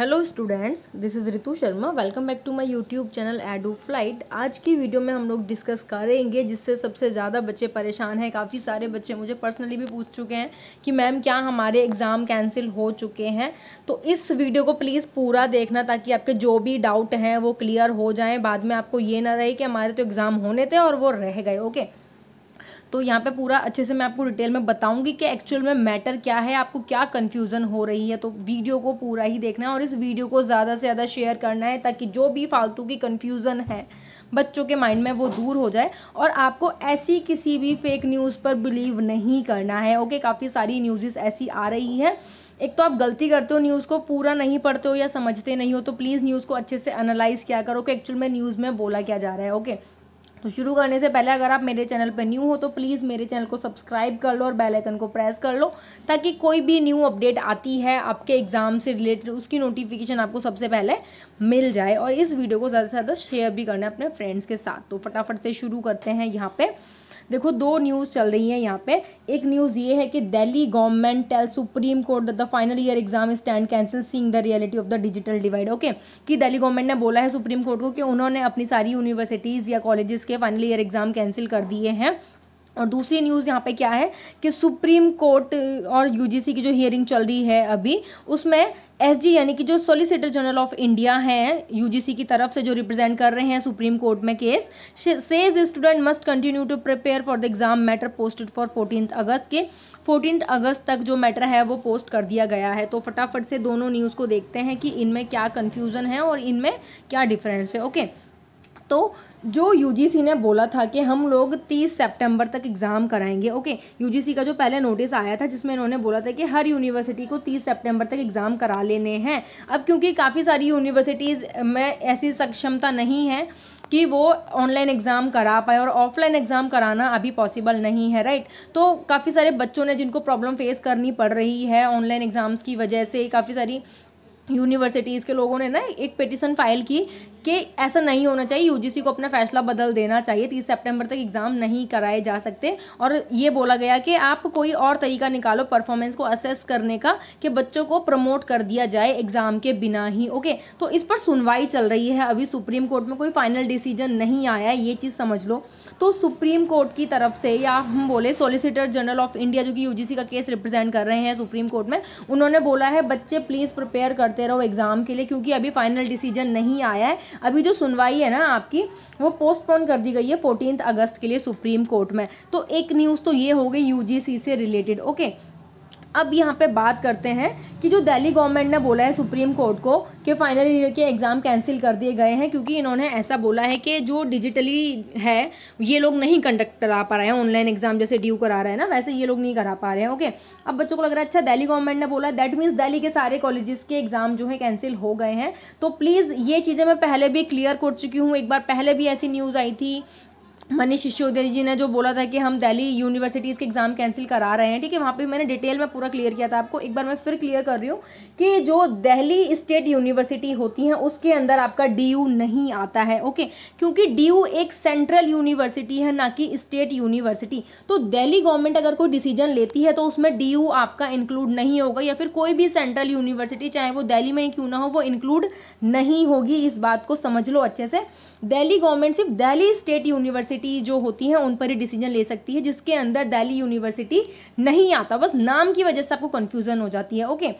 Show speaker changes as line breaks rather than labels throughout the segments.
Hello students this is Ritu Sharma welcome back to my YouTube channel ado flight आज की video में हम लोग डिस्कस करेंगे जिससे सबसे ज़्यादा बच्चे परेशान हैं काफ़ी सारे बच्चे मुझे पर्सनली भी पूछ चुके हैं कि मैम क्या हमारे एग्ज़ाम कैंसिल हो चुके हैं तो इस वीडियो को प्लीज़ पूरा देखना ताकि आपके जो भी डाउट हैं वो क्लियर हो जाएँ बाद में आपको ये ना रहे कि हमारे तो एग्ज़ाम होने थे और वो रह गए ओके okay? तो यहाँ पे पूरा अच्छे से मैं आपको डिटेल में बताऊंगी कि एक्चुअल में मैटर क्या है आपको क्या कन्फ्यूज़न हो रही है तो वीडियो को पूरा ही देखना है और इस वीडियो को ज़्यादा से ज़्यादा शेयर करना है ताकि जो भी फालतू की कन्फ्यूज़न है बच्चों के माइंड में वो दूर हो जाए और आपको ऐसी किसी भी फेक न्यूज़ पर बिलीव नहीं करना है ओके काफ़ी सारी न्यूज़ ऐसी आ रही हैं एक तो आप गलती करते हो न्यूज़ को पूरा नहीं पढ़ते हो या समझते नहीं हो तो प्लीज़ न्यूज़ को अच्छे से एनालाइज़ किया करो कि एक्चुअल में न्यूज़ में बोला क्या जा रहा है ओके तो शुरू करने से पहले अगर आप मेरे चैनल पर न्यू हो तो प्लीज़ मेरे चैनल को सब्सक्राइब कर लो और बेल आइकन को प्रेस कर लो ताकि कोई भी न्यू अपडेट आती है आपके एग्ज़ाम से रिलेटेड उसकी नोटिफिकेशन आपको सबसे पहले मिल जाए और इस वीडियो को ज़्यादा से ज़्यादा शेयर भी करना है अपने फ्रेंड्स के साथ तो फटाफट से शुरू करते हैं यहाँ पर देखो दो न्यूज़ चल रही हैं यहाँ पे एक न्यूज़ ये है कि Delhi government tell supreme court the final year exam stand cancel seeing the reality of the digital divide okay कि दिल्ली गवर्नमेंट ने बोला है सुप्रीम कोर्ट को कि उन्होंने अपनी सारी यूनिवर्सिटीज़ या कॉलेजेस के फाइनल ईयर एग्जाम कैंसिल कर दिए हैं और दूसरी न्यूज़ यहाँ पे क्या है कि सुप्रीम कोर्ट और यूजीसी की जो हियरिंग चल रही है अभी उसमें एसजी यानी कि जो सॉलिसिटर जनरल ऑफ इंडिया हैं यूजीसी की तरफ से जो रिप्रेजेंट कर रहे हैं सुप्रीम कोर्ट में case says student must continue to prepare for the exam matter posted for fourteen August के फोर्टीन अगस्त तक जो मैटर है वो पोस्ट कर दिया गया है तो फटाफट से दोनों न्यूज़ को देखते हैं कि इनमें क्या कन्फ्यूज़न है और इनमें क्या डिफरेंस है ओके तो जो यूजीसी ने बोला था कि हम लोग 30 सितंबर तक एग्ज़ाम कराएंगे ओके यूजीसी का जो पहले नोटिस आया था जिसमें इन्होंने बोला था कि हर यूनिवर्सिटी को 30 सितंबर तक एग्ज़ाम करा लेने हैं अब क्योंकि काफ़ी सारी यूनिवर्सिटीज़ में ऐसी सक्षमता नहीं है कि वो ऑनलाइन एग्ज़ाम करा पाए और ऑफलाइन एग्ज़ाम कराना अभी पॉसिबल नहीं है राइट तो काफ़ी सारे बच्चों ने जिनको प्रॉब्लम फेस करनी पड़ रही है ऑनलाइन एग्ज़ाम्स की वजह से काफ़ी सारी यूनिवर्सिटीज़ के लोगों ने ना एक पिटिशन फाइल की कि ऐसा नहीं होना चाहिए यूजीसी को अपना फैसला बदल देना चाहिए तीस सितंबर तक एग्ज़ाम नहीं कराए जा सकते और ये बोला गया कि आप कोई और तरीका निकालो परफॉर्मेंस को असेस करने का कि बच्चों को प्रमोट कर दिया जाए एग्ज़ाम के बिना ही ओके तो इस पर सुनवाई चल रही है अभी सुप्रीम कोर्ट में कोई फाइनल डिसीजन नहीं आया ये चीज़ समझ लो तो सुप्रीम कोर्ट की तरफ से या हम बोले सोलिसिटर जनरल ऑफ इंडिया जो कि यू का केस रिप्रेजेंट कर रहे हैं सुप्रीम कोर्ट में उन्होंने बोला है बच्चे प्लीज़ प्रिपेयर करते करते रहो एग्ज़ाम के लिए क्योंकि अभी फाइनल डिसीजन नहीं आया है अभी जो सुनवाई है ना आपकी वो पोस्टपोन कर दी गई है फोर्टीन अगस्त के लिए सुप्रीम कोर्ट में तो एक न्यूज़ तो ये हो गई यू से रिलेटेड ओके अब यहाँ पे बात करते हैं कि जो दिल्ली गवर्नमेंट ने बोला है सुप्रीम कोर्ट को कि फाइनल ईयर के एग्ज़ाम कैंसिल कर दिए गए हैं क्योंकि इन्होंने ऐसा बोला है कि जो डिजिटली है ये लोग नहीं कंडक्ट करा पा रहे हैं ऑनलाइन एग्ज़ाम जैसे ड्यू करा रहे हैं ना वैसे ये लोग नहीं करा पा रहे हैं ओके अब बच्चों को लग रहा है अच्छा दिल्ली गवर्नमेंट ने बोला दैट मीन्स दिल्ली के सारे कॉलेजेस के एग्ज़ाम जो है कैंसिल हो गए हैं तो प्लीज़ ये चीज़ें मैं पहले भी क्लियर कर चुकी हूँ एक बार पहले भी ऐसी न्यूज़ आई थी मनीष सिसोदिया जी ने जो बोला था कि हम दिल्ली यूनिवर्सिटीज़ के एग्ज़ाम कैंसिल करा रहे हैं ठीक है वहाँ पे मैंने डिटेल में पूरा क्लियर किया था आपको एक बार मैं फिर क्लियर कर रही हूँ कि जो दिल्ली स्टेट यूनिवर्सिटी होती है उसके अंदर आपका डी नहीं आता है ओके क्योंकि डी एक सेंट्रल यूनिवर्सिटी है ना कि स्टेट यूनिवर्सिटी तो दिल्ली गवर्नमेंट अगर कोई डिसीजन लेती है तो उसमें डी आपका इंक्लूड नहीं होगा या फिर कोई भी सेंट्रल यूनिवर्सिटी चाहे वो दिल्ली में ही क्यों ना हो वो इंक्लूड नहीं होगी इस बात को समझ लो अच्छे से दिल्ली गवर्नमेंट सिर्फ दिल्ली स्टेट यूनिवर्सिटी यूनिवर्सिटी जो होती हैं उन पर ही डिसीजन ले सकती है जिसके अंदर दिल्ली यूनिवर्सिटी नहीं आता बस नाम की वजह से आपको कन्फ्यूज़न हो जाती है ओके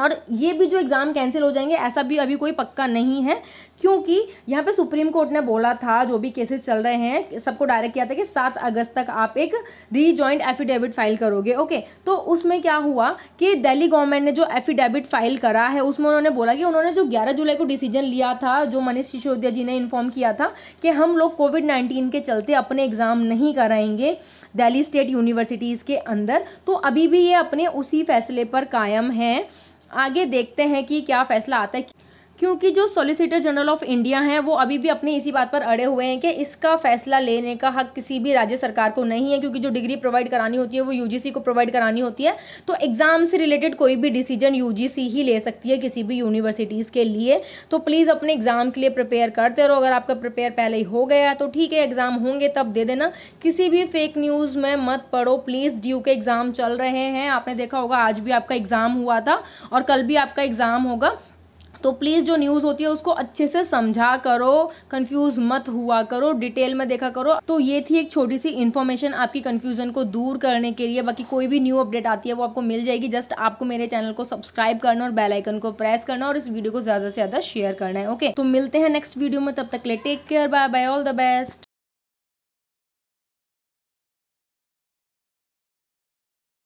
और ये भी जो एग्ज़ाम कैंसिल हो जाएंगे ऐसा भी अभी कोई पक्का नहीं है क्योंकि यहाँ पे सुप्रीम कोर्ट ने बोला था जो भी केसेस चल रहे हैं सबको डायरेक्ट किया था कि सात अगस्त तक आप एक रीजॉइंट एफिडेविट फाइल करोगे ओके तो उसमें क्या हुआ कि दिल्ली गवर्नमेंट ने जो एफिडेविट फाइल करा है उसमें उन्होंने बोला कि उन्होंने जो ग्यारह जुलाई को डिसीजन लिया था जो मनीष सिसोदिया जी ने इन्फॉर्म किया था कि हम लोग कोविड नाइन्टीन के चलते अपने एग्ज़ाम नहीं कराएंगे दिल्ली स्टेट यूनिवर्सिटीज़ के अंदर तो अभी भी ये अपने उसी फैसले पर कायम हैं आगे देखते हैं कि क्या फैसला आता है क्योंकि जो सॉलिसिटर जनरल ऑफ इंडिया हैं वो अभी भी अपने इसी बात पर अड़े हुए हैं कि इसका फैसला लेने का हक किसी भी राज्य सरकार को नहीं है क्योंकि जो डिग्री प्रोवाइड करानी होती है वो यूजीसी को प्रोवाइड करानी होती है तो एग्ज़ाम से रिलेटेड कोई भी डिसीजन यूजीसी ही ले सकती है किसी भी यूनिवर्सिटीज़ के लिए तो प्लीज़ अपने एग्ज़ाम के लिए प्रिपेयर करते रहो अगर आपका प्रिपेयर पहले ही हो गया तो ठीक है एग्ज़ाम होंगे तब दे देना किसी भी फेक न्यूज़ में मत पढ़ो प्लीज़ ड्यू के एग्ज़ाम चल रहे हैं आपने देखा होगा आज भी आपका एग्ज़ाम हुआ था और कल भी आपका एग्ज़ाम होगा तो प्लीज़ जो न्यूज़ होती है उसको अच्छे से समझा करो कन्फ्यूज़ मत हुआ करो डिटेल में देखा करो तो ये थी एक छोटी सी इन्फॉर्मेशन आपकी कन्फ्यूज़न को दूर करने के लिए बाकी कोई भी न्यू अपडेट आती है वो आपको मिल जाएगी जस्ट आपको मेरे चैनल को सब्सक्राइब करना और बेलाइकन को प्रेस करना और इस वीडियो को ज़्यादा से ज़्यादा शेयर करना है ओके तो मिलते हैं नेक्स्ट वीडियो में तब तक ले take care bye bye all the best